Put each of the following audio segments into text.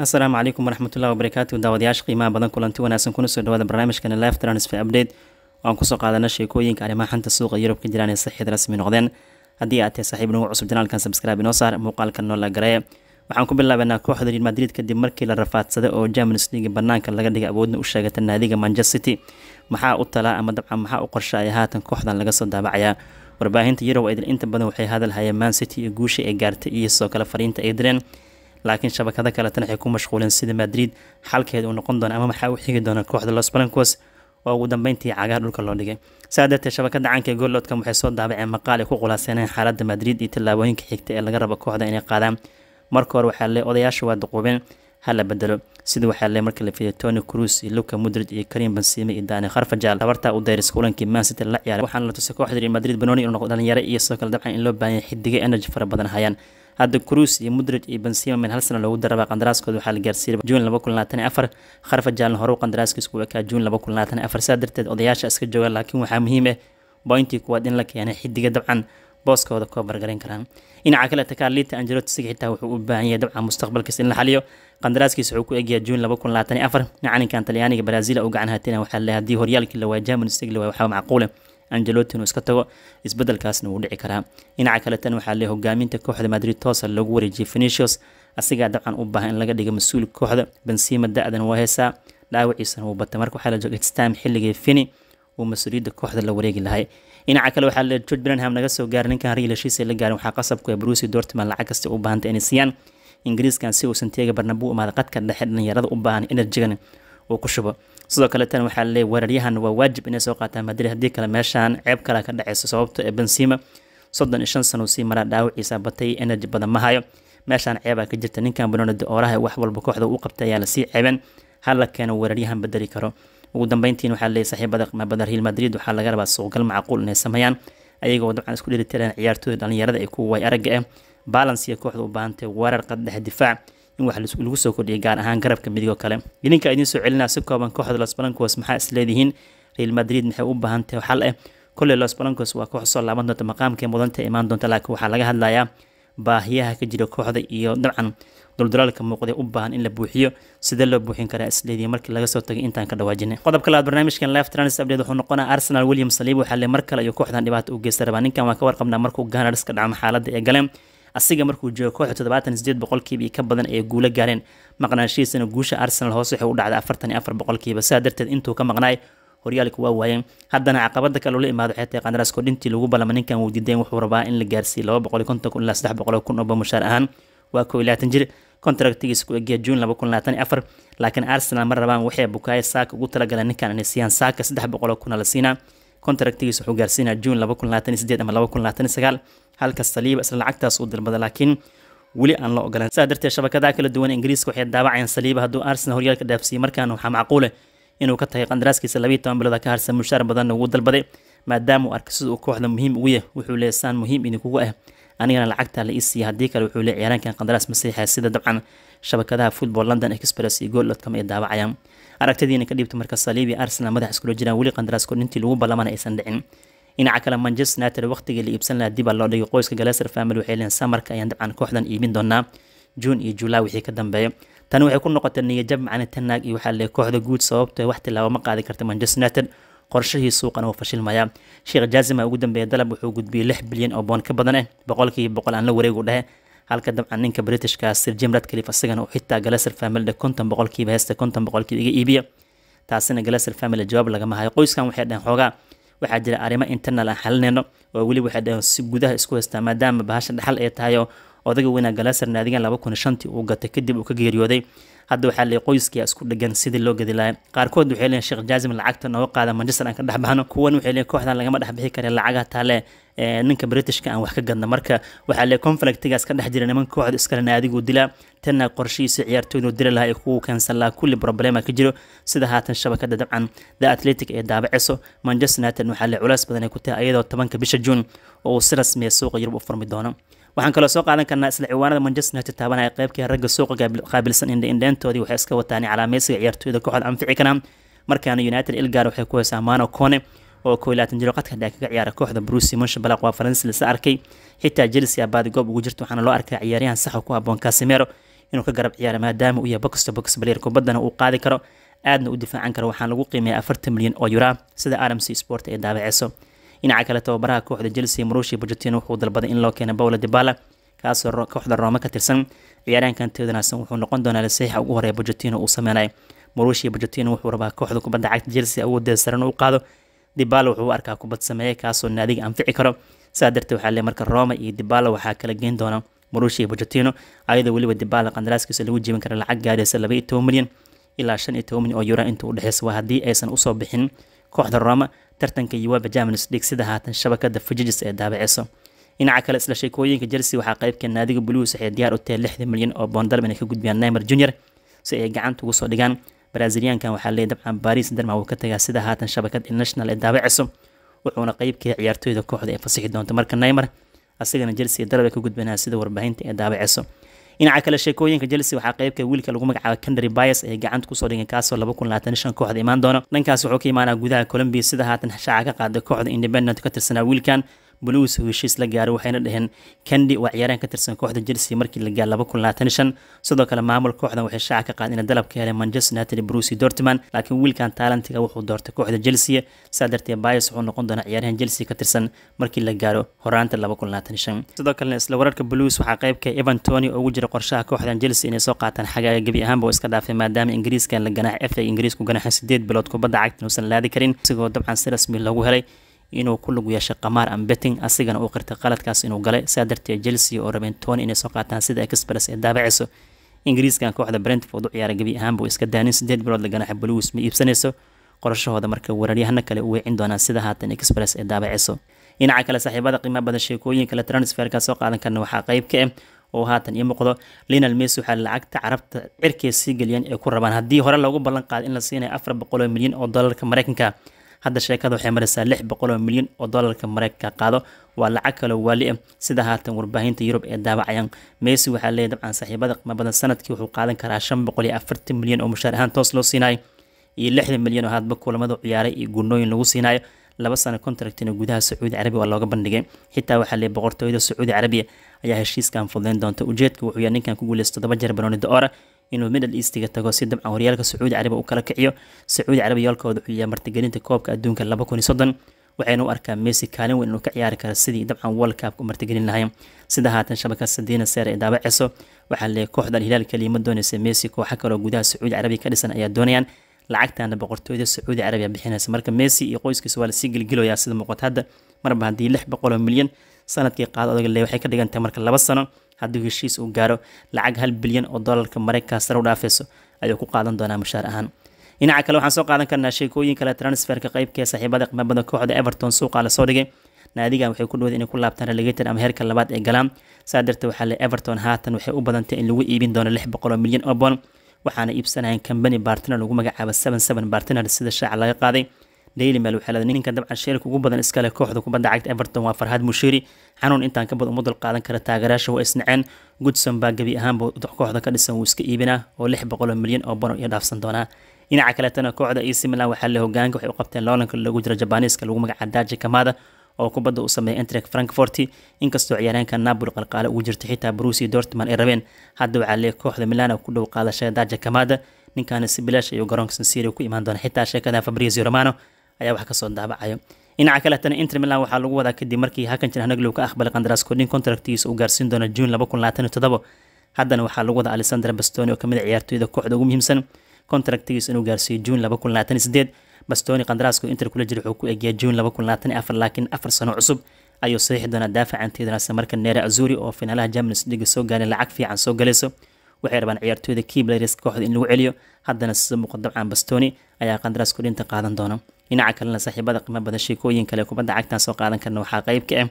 asalaamu calaykum waraxmatullahi wabarakaatu daawadayaasha qiimaha badan kulanti wanaagsan kuna soo dhawaada barnaamijkana life transfer update waan kusoo qaadana sheekooyinka arrimaha xanta suuqa yurub ka jiraan ee saxiid rasmi noqdeen haddii aad tahay saaxiib nagu cusub janaalkan sabscribe inoo saar muuqaalkan noo garee waxaan ku bilaabanaa kooxda real madrid kadib markii la rafaadsaday oo champions league banaanka laga dhigay awoodna u sheegata naadiga manchester city maxaa u talaa ama dabcan maxaa u qorshaaya haatan kooxdan laga soo daabacayaa warbaahinta yurob idil inta badan waxay hadal hayeen man city iyo guusha ay gaartay iyo sidoo kale fariinta ay direen laakiin shabakada kaletana waxay ku mashquuleen sida madrid xalkeed uu noqon doono ama maxaa u xigi doona kooxda los balancos oo ugu dambeyntii cagaar dhulka loo dhigay saa darteed shabakada caanka ee goolodkan waxay soo daabaceen maqaal ay ku qulaaseeneen xaaladda madrid iyo tallaabooyinka xigta ee laga rabo kooxda inay qaadaan marka hore waxaa le odayaasha waa duquubeen hala bedelo sida waxaa le marka la fiiday tony cruz iyo luka mudrij iyo karim bansime iyo daani kharfajal tabartaa u dayris kulankii mancity la ciyaaray waxaana la tusay kooxda real madrid banoni inuu noqo dhalinyaro iyo sidoo kale dabcan in loo baahanya xidigay energy fara badan hayaan hadda cruis iyo mudraj iyo bensima min hal sana loogu daraba qandaraaskooda waxaa la gaarsiiyay juun laba kun labaatan iyo afar kharafa jaalna hore qandaraaskiisku wakaa juun laba kun labaatan iyo afar saa darteed odayaasha iska jooga laakiin waxaa muhiim ah bointii kuwaad in la keenay xidiga dabcan booskooda koo bargarayn karaan dhinaca kale takaaliita anjelotsiga xitaa wuxuu u baahan yahay dabcan mustaqbalkiis in la xaliyo qandaraaskiisa wuxuu ku egyahay juun laba kun labaatan iyo afar dhinacankan talyaaniga baraasiil uu gacan hatina waxaa le haddii horyaalkii la waay germany sig la waay waxaa macquule ah angelotti iska tago isbedelkaasna wuu dhici karaa dhinaca kale tan waxaa leeyahay hogaaminta kooxda madrid toosa lagu wareejiyay venetius asigaa dabcan u baahan in laga dhiga mas-uul kooxda bensiima da-dan waa heesaa dhaawaciisana wuu batay marka waxaa la joogay stam xilligii fini uu mas-uuliyadda kooxda la wareegi lahay dhinaca kale waxaa leeyahay george brenham naga soo gaaray ninkan ragil la gaarin waxaa qasab ku ah bruce dortman lacag kasta u baahanta inay siiyaan ingiriiskan si uusan teega barnabuu imaada qadka dhexe dhalinyarada u baahan enerjigan uu ku shubo sidoo kale tan waxaa laleeyay weeraryahan waa waajib inay soo qaataan madrid haddii kale meeshaan ceeb kale ka dhacaysa sababto ee ah benzima soddon iyo shan sano sii maraa dhaawiciisa batay energy badan ma hayo meeshaan ceebaa ka jirta ninkan banonadi ooraha wax walba kooxda u qabtay ayaa lasii ceebeen hala keeno weeraryahan bedeli karo ugu dambeyntiin waxaa laleeyay saaxiibada qmaabada real madrid waxaa laga rabaa suugal macquul inay sameeyaan ayagoo dabcan isku dheelitiran ciyaartooyda dhallinyarada ee kuwa way aragga ah balance iyo kooxda u baahantay weerar qadhex difaac in wax lagu soo kordhiyay gaar ahaan garabka midig oo kale idinka idiin soo celinaa si kooban kooxda los balancos maxaa isleedihiin real madrid maxay u baahan tahay xal ah eh? kolley los balancos waa koox soo laaban doonta maqaamkay mudanta imaan doonta laakiin waxaa laga hadlayaa baahiyaha ka jira kooxda iyo dabcan duldulaalka muuqday u baahan in la buuxiyo sidee loo buuxin karaa isleedihi markii laga soo tagay intaan ka dhawaajinay qodobka labaad barnaamijkan live trans update wuxuu noqonaa arsenal william saliib waxaa mar kale ayuu kooxdan dhibaata u geysta rabaa ninkan waa ka warqabnaa markuu ganarska dhacmo xaaladda ee galeen asiga markuu joogo kooxda toddobaatan sideed boqolkiiba iyo ka badan ayay guulo gaareen maqnaanshihiisana guusha arsenal hoose waxay u dhacday afartan iyo afar boqolkiiba sidaa darteed intuu ka maqnaay horyaalku waa waayeen haddana caqabada kale ula imaado waxay tahay qandaraasko dhintii lagu balama ninkan wuu wuxuu rabaa in la gaarsiiyo laba boqol iyo konton kun ilaa saddex boqol oo kun oo bamushaar ahaan waa koo iyo jir kontraktigiisa ku egeya juun laba kun labaatan iyo afar laakiin arsenal ma rabaan waxay bukaaya saaka ugu talagaleen ninkan inay siiyaan saaka saddex boqol oo kuna la siinaa kontraktigiisa wuxuu gaarsiinaa juun ama halka saliiba isla lacagtaas uu dalbada laakiin weli aan la ogolan sidaa darteed shabakadaha kala duwan ingiriiska waxay daabacayaan saliiba hadduu arsenal horyaalka dhaafsiiyey markaan waxaa macquule inuu ka tahay qandaraaskiisa labiyi toban bilood ka harsan mushaar badanna wuu dalbaday maadaama uu arka sida uu kooxda muhiim ugu yahay wuxuu lee saan muhiim idinkugu ah anigana lacagta la isiiya haddii kale wuxuu lee ciyaaraankan qandaraas masiixa sida dabcan shabakadaha football london express iyo goldcom ay daabacayaan aragtadiina ka dhiibtay marka saliibi arsenal madax iskula jiraan weli qandaraaska nintii lagu ballamana aysan dhicin dhinaca kale manchester united waqtigii la iibsan lahaa dib aa loo dhigay qoyska galaser family waxay leeyihin samarka ayaan dabcan kooxdan iibin doonaa juun iyo julaa wixii ka dambeeya tani waxay ku noqotay niyajab macna tanaag iyo waxaa leey kooxda guud sababto wax tilaabo ma qaadi karta manchester united qorshihii suuqan oo fashilmaya sheekh jaazima ugu dambeeya dalab wuxuu gudbiyey lix bilyan oo boon ka badan ah boqolkiiba boqol aan la wareegu dhehe halka dabcan ninka britishka sir jim radcliffe isagana uu xitaa glaser family konton boqolkiiba heesta konton boqolkiiba iga iibiya taasina glaser family jawaab lagama hayo qoyskan waxay dhaheen xoogaa waxaa jira arrimo internal aan xalinayno oo weli waxay dhaheen si gudaha isku haystaa maadaama bahasha dhaxal ee tahay odaga weynaa galaser naadigan laba kun shantii uu gatay kadib uu ka geeriyooday hadda waxaa leey qoyskia isku dhegan sidii loo gedi lahaa qaarkood waxay leeyiin sheekh jaazim lacagta nooga qaada manchester aan ka dhex baxno kuwan waxay leeyiin kooxdan lagama dhex bixi kare lacaga taale eh, ninka britishka aan wax ka gadna marka waxaa lee conflictigaas ka dhex jira niman kooxda iskalena adiguu dilaa tanna qorshihiisa ciyaartooydoo diri lahaa ee kugu keensan kulli problema ka jiro sida haatan shabakada dabcan the atletic ee daabaciso manchester united waxaa lee culays badan ay ku tahay ayadoo tobanka bisha juun oo uu si rasmiya ah suuqa yurub u furmi doono waxaan kaloo soo qaadan karnaa isla ciwaanada Manchester United taabanaya qaybkii ragga suuqa qaabilsan indheendeentoodii waxay iska wataan calaameysiga ciyaartooyda kooxda anfici kara markaana United ilgaar waxay ku heesaa Mano Kone oo koo laatan jiro qadka dhexe kaga ciyaara kooxda Borussia Mönchengladbach waa Faransiis la arkay xitaa Chelsea baad goob ugu jirto waxaana loo arkaa ciyaaryahan sax ku haboon Casemiro inuu ka garab ciyaaro maadaama uu yahay box to box player kubaddana uu qaadi karo aadna u difaacan karo waxaan lagu qiimeeyaa 40 milyan oo euro sida RMC Sport ay daabaceyso dhinaca kale tababaraha kooxda chelsea marushi bargetino wuxuu dalbaday in loo keena paolo dibala kaasoo kooxda roome ka tirsan ciyaaryaankan teodanasan wuxuu noqon doonaa lasiixa ugu horeya bargetino uu sameynay marushi bargetino wuxuu rabaa kooxda kubadda cagta chelsea awoodeeda saran u qaado dibala wuxuu u arkaa kubad sameeya kaasoo naadiga anfici karo sidaa darteed waxaa le marka roma iyo dibala waxaa kala geen doona marushi iyo ayadoo weliba dibala qandaraaskiisa lagu jiibin kara lacag gaadaysa laba iyo toban milyan ilaa shan iyo toban milyan oo yuura inta u dhexeysa waa haddii aysan usoo bixin kooxda roma tartanka yuweba germanis dhig sida haatan shabakada fujijis ee daabiciso dhinaca kale isla sheekooyinka jelse waxaa qaybka naadiga buluus waxay diyaar u tahay lixda milyan oo boondalab inay ka gudbiyaan neymer junior si ay gacanta ugu soo dhigaan braziliyaankan waxaa leeyahy dabcan baris derma wuu ka tagaa sida haatan shabakad international ee daabiciso wuxuuna qeybkaya ciyaartooyda kooxda ee fasixi doonta marka neymer asigana jelse darab ka gudbanaa sida warbaahinta ee daabiciso dhinaca kale sheekooyinka chelsea waxaa qeybka wiilka lagu magacaaba kandary bias ee gacanta kusoo dhigay kaasoo laba kun kooxda imaan doona dhankaas wuxuu ka imaanaa gudaha colombia sida haatan shaaca ka qaaday kooxda independent ka tirsanaa wiilkan blues heshiis la gaaro waxayna dhaheen kandi waa ciyaaryahan ka tirsan kooxda Chelsea markii la gaaray 2025 sidoo kale maamul kooxdan waxay shaaca ka qaaday in dalab ka helay Manchester United Borussia Dortmund laakiin wiilkan talentiga wuxuu doortay kooxda Chelsea sidaas darteed Bias wuxuu noqon doonaa ciyaaryahan Chelsea ka tirsan markii la gaaro horaanta sidoo kale isla wararka blues waxaa qayb ah Evan Toney oo ugu jira qorshaha kooxdan Chelsea inay soo qaataan xagaaga gebi ahaanba oo iska dhaafay maadaama Ingiriiska la ganaax FA Ingiriisku ganaaxay 8 bilood kubadda cagta inuusan laadi karin isagoo dabcan si rasmi loogu helay inuu ku lug yeeshay qamaar ambeting asigana uu qirtay qaladkaas inuu galay saa darteed chelsea oo rabeen tony inay soo qaataan sida express ee daabacayso ingiriiskan kooxda brentford u ciyaara gebi ahaanba iska daanin sideed bilood la ganaxa blues ma iibsanayso qorashahooda marka weeraryahana kale u weecin doonaan sida haatan express ee daabacayso dhinaca kale saaxiibada qiimaha badan sheekooyinka la transferka soo qaadan karna waxaa qayb ka ah oo haatan ii muuqdo linal messi waxaa lacagta carabta cirkay sii geliyeen ee ku rabaan haddii hore loogu ballan qaaday in la siinayo afar boqoloo milyan oo doolarka mareykanka hadda sheekada waxay maraysaa lix boqol oo milyan oo doolarka mareykanka qaado waa lacag kaloo waali ah sida haatan warbaahinta yurub ee daawacayaan meesi waxaa leeyahy dabcan saaxiibada qima sanadkii wuxuu qaadan karaa shan boqol iyo afartan milyan oo mushaar ahaan toos loo siinayo iyo lixdan milyan oo hadba kulamada ciyaaray iyo guunooyin lagu siinayo laba sano contractina gudaha sacuudi carabiya waa looga bandhigay xitaa waxaa leeyahy boqortooyada sacuudi carabiya ayaa heshiiskan fudayn doonta ujeedka wuxuu yahay ninkan ku guuleysta todoba jeer banooni da inuu middle eastiga tago si dabcan horyaalka sacuudi carabiya uu kala kiciyo sacuudi carabiya yoolkooda xuyaya martigelinta koobka adduunka laba kun iyo soddon waxayna u arkaa messi kaalin weyn inuu ka ciyaari kara sidii dabcan world cup u martigelin lahay sida haatan shabakad sadiina seer ee daabaceyso waxaa leeyahay kooxda alhilaal kaliya ma messi kooxa kaloo gudaha sacuudi carabiya ka dhisan ayaa doonayaan lacagtana boqortooyada sacuudi carabiya bixinaysa marka messi iyo qoyskiisa waa lasii gilgilayaa sida muuqata hadda marba haddii lix boqol milyan sanadkii qaado odaga lee waxay ka dhigantay marka laba sano haddii heshiis uu gaaro lacag hal bilyan oo doolarka maraykanka sare u dhaafayso ayuu ku qaadan doonaa mushaar ahaan dhinaca kale waxaan soo qaadan karnaa sheekooyin kale transferka qaybka ee saaxiibada qimabada kooxda everton suuqaa la soo dhigay naadigan waxay ku dhowda inay ku laabtaan relegated ama heerka labaad ee galaan saa darteed waxaa le everton haatan waxay u badantay in lagu iibin doono lix boqol milyan oo bond waxaana iibsanayaan kambani bartiner lagu magacaabo seven seven bartiner sida shaaca laga qaaday daily mail waxay leedahay ninkan dabcan shirka ugu badan iskale kooxda kubadda cagta Everton waa farhaad Mushiri xanuun intaan ka badan mudul qaadan kara taageerayaasha waa isnaceen Goodson baa gabi ahaanba kooxda ka dhisan wuu iska iibinaa oo 600 milyan oo bano iyo dhaafsan doonaa dhinaca kaleetana kooxda AC Milan waxaa leh hogaanka waxay u qabteen loolanka lagu jira Jabaaniiska lagu magacaabo Daji Kamada oo kubadda u sameeyay Eintracht Frankfurt inkastoo ciyaaryahanka Napoli qalqaale ugu jirta xitaa Borussia Dortmund ay rabeen hadda waxaa leh kooxda Milan ku dhow qaadashada Daji Kamada ninkaana si bilaash ayuu garoonka San ku imaan doona xitaa sheekada Fabrizio Romano ayaa wax kasoo daabacayo dhinaca kaletana inter milan waxaa lagu wadaa kadib markii hakan hanaglow ka aqbalay qandaraaskoodhin contractiisa uu gaarsiin doono juun haddana waxaa lagu wadaa alexander bastoni oo kamid a ah ciyaartooyda kooxda ugu muhiimsan contractigiisa inuu gaarsiiyo juun bastoni qandaraaska inter kula jira wuxuu ku egyaa juun laakiin afar sano cusub ayuu saxiixi doonaa daafacanteedanaase marka neera azuri oo finaalaha germanis dhiga soo gaarin lacag fiican soo galayso waxay rabaan ciyaartooyda key kooxda in lagu celiyo haddana sida muuqda dabcan bastoni ayaa qandaraaska dhinta qaadan doona dhinaca kalena saaxiibada qiimo badan sheekooyin kale kubadda cagtan soo qaadan karna waxaa qayb ka ah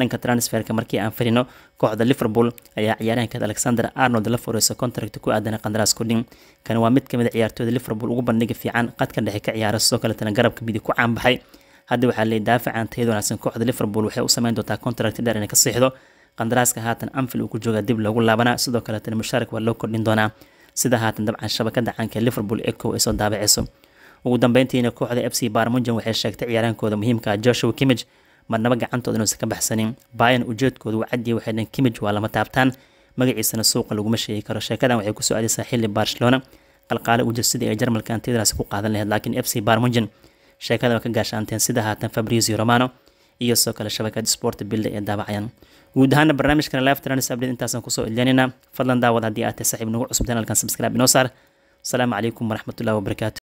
dhanka transferka markii aan firino kooxda liverpool ayaa ciyaarahankeed alexander arnold la fureyso kontarakta ku aadan qandaraas kudhin kani waa mid kamid a ah ciyaartooyda liverpool ugu bandhiga fiican qadka dhexe ka ciyaara sidoo kaletana garabka midi ku caanbaxay hadda waxaa leey daafacan tayada wanaagsan kooxda liverpool waxay u sameyn doontaa kontarakti dheer inay ka siixdo qandaraaska haatan anfield uu ku jooga dib loogu laabanaa sidoo kaletana mushaarka waa loo kordhin doonaa sida haatan dabcan shabakada caanka liverpool eco ay soo daabaceyso ugu dambeyntiina kooxda f c barmunjan waxay sheegtay ciyaareankooda muhiimka joshua kimij marnaba gacantooda inuusan ka baxsanin bayan ujeedkooda uu cadiyay waxay dhan kimij waa lama taabtaan magaciisana suuqa laguma sheegi karo sheekadan waxay kusoo aadaysaa xilli barcelona qalqaale u jirsidii ay jarmalka antidras ku qaadan lahayd laakiin f c barmunjan sheekada waa ka gaashaanteen sida haatan fabrizio romano iyo soo kale shabakad sport bilda ee daabacayaan guud ahaana barnaamijkan live trans update intaasaan kusoo ilinaynaa fadlan daawad haddii aad tahay saaxiib nagu cusub channelkan subscribe inoo saar asalaamu calaykum waraxmatullahi wabarakaatu